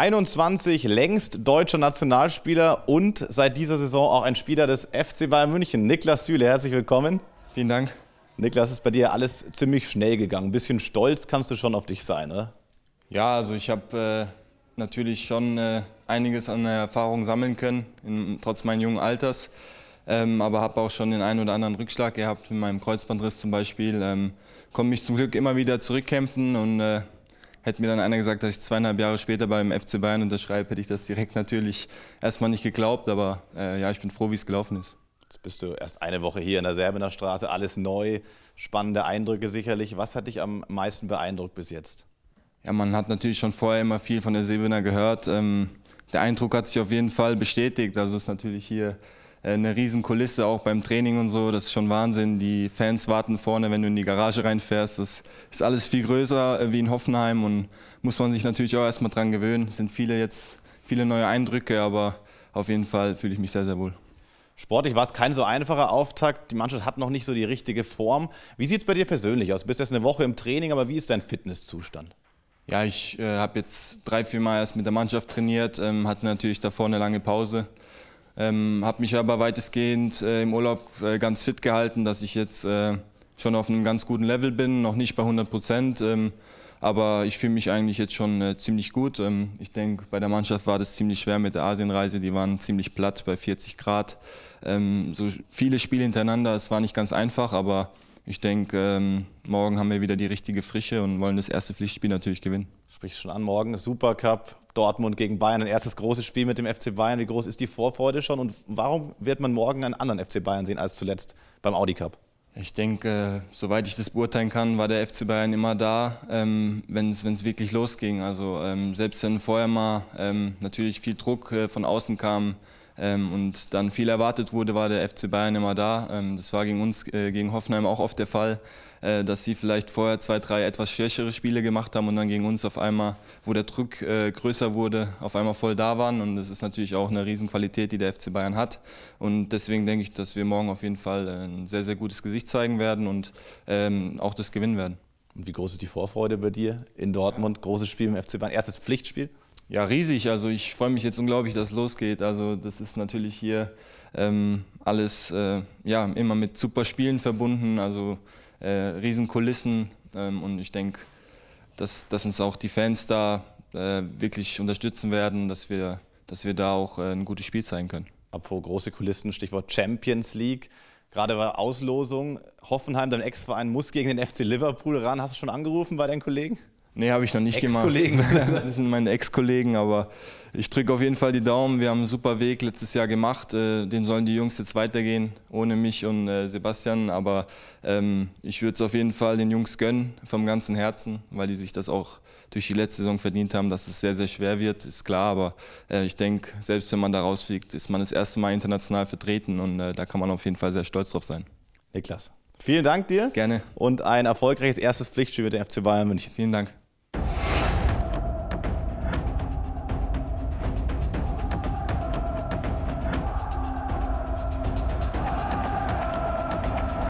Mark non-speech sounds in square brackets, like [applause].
21 längst deutscher Nationalspieler und seit dieser Saison auch ein Spieler des FC Bayern München. Niklas Süle, herzlich willkommen. Vielen Dank. Niklas, ist bei dir alles ziemlich schnell gegangen. Ein bisschen stolz kannst du schon auf dich sein, oder? Ja, also ich habe äh, natürlich schon äh, einiges an Erfahrung sammeln können, in, trotz meines jungen Alters. Ähm, aber habe auch schon den einen oder anderen Rückschlag gehabt, mit meinem Kreuzbandriss zum Beispiel. Ähm, Komme mich zum Glück immer wieder zurückkämpfen und äh, Hätte mir dann einer gesagt, dass ich zweieinhalb Jahre später beim FC Bayern unterschreibe, hätte ich das direkt natürlich erstmal nicht geglaubt. Aber äh, ja, ich bin froh, wie es gelaufen ist. Jetzt bist du erst eine Woche hier in der Serbener Straße, alles neu, spannende Eindrücke sicherlich. Was hat dich am meisten beeindruckt bis jetzt? Ja, man hat natürlich schon vorher immer viel von der Silbener gehört. Ähm, der Eindruck hat sich auf jeden Fall bestätigt. Also es ist natürlich hier äh, eine riesen Kulisse auch beim Training und so, das ist schon Wahnsinn. Die Fans warten vorne, wenn du in die Garage reinfährst. Das ist alles viel größer äh, wie in Hoffenheim und muss man sich natürlich auch erstmal dran gewöhnen. Es sind viele jetzt viele neue Eindrücke, aber auf jeden Fall fühle ich mich sehr, sehr wohl. Sportlich war es kein so einfacher Auftakt. Die Mannschaft hat noch nicht so die richtige Form. Wie sieht es bei dir persönlich aus? Du bist jetzt eine Woche im Training, aber wie ist dein Fitnesszustand? Ja, ich äh, habe jetzt drei, vier Mal erst mit der Mannschaft trainiert, ähm, hatte natürlich davor eine lange Pause. Ähm, habe mich aber weitestgehend äh, im Urlaub äh, ganz fit gehalten, dass ich jetzt äh, schon auf einem ganz guten Level bin, noch nicht bei 100 Prozent. Ähm, aber ich fühle mich eigentlich jetzt schon äh, ziemlich gut. Ähm, ich denke, bei der Mannschaft war das ziemlich schwer mit der Asienreise. Die waren ziemlich platt bei 40 Grad. Ähm, so viele Spiele hintereinander. Es war nicht ganz einfach, aber ich denke, ähm, morgen haben wir wieder die richtige Frische und wollen das erste Pflichtspiel natürlich gewinnen. Sprich schon an, morgen Supercup, Dortmund gegen Bayern, ein erstes großes Spiel mit dem FC Bayern. Wie groß ist die Vorfreude schon und warum wird man morgen einen anderen FC Bayern sehen als zuletzt beim Audi Cup? Ich denke, äh, soweit ich das beurteilen kann, war der FC Bayern immer da, ähm, wenn es wirklich losging. Also ähm, selbst wenn vorher mal ähm, natürlich viel Druck äh, von außen kam, ähm, und dann viel erwartet wurde, war der FC Bayern immer da. Ähm, das war gegen uns, äh, gegen Hoffenheim auch oft der Fall, äh, dass sie vielleicht vorher zwei, drei etwas schwächere Spiele gemacht haben und dann gegen uns auf einmal, wo der Druck äh, größer wurde, auf einmal voll da waren. Und das ist natürlich auch eine Riesenqualität, die der FC Bayern hat. Und deswegen denke ich, dass wir morgen auf jeden Fall ein sehr, sehr gutes Gesicht zeigen werden und ähm, auch das gewinnen werden. Und wie groß ist die Vorfreude bei dir in Dortmund? Großes Spiel im FC Bayern, erstes Pflichtspiel? ja, riesig. Also ich freue mich jetzt unglaublich, dass es losgeht. Also das ist natürlich hier ähm, alles äh, ja, immer mit super Spielen verbunden, also äh, riesen Kulissen. Ähm, und ich denke, dass, dass uns auch die Fans da äh, wirklich unterstützen werden, dass wir, dass wir da auch äh, ein gutes Spiel zeigen können. Apropos große Kulissen, Stichwort Champions League. Gerade war Auslosung. Hoffenheim, dein Ex-Verein, muss gegen den FC Liverpool ran. Hast du schon angerufen bei deinen Kollegen? Nee, habe ich noch nicht gemacht. [laughs] das sind meine Ex-Kollegen, aber ich drücke auf jeden Fall die Daumen. Wir haben einen super Weg letztes Jahr gemacht. Äh, den sollen die Jungs jetzt weitergehen, ohne mich und äh, Sebastian. Aber ähm, ich würde es auf jeden Fall den Jungs gönnen, vom ganzen Herzen, weil die sich das auch durch die letzte Saison verdient haben, dass es sehr, sehr schwer wird, ist klar. Aber äh, ich denke, selbst wenn man da rausfliegt, ist man das erste Mal international vertreten und da kann man auf jeden Fall sehr stolz drauf sein. Niklas, vielen Dank dir. Gerne. Und ein erfolgreiches erstes Pflichtspiel mit der FC Bayern München. Vielen Dank.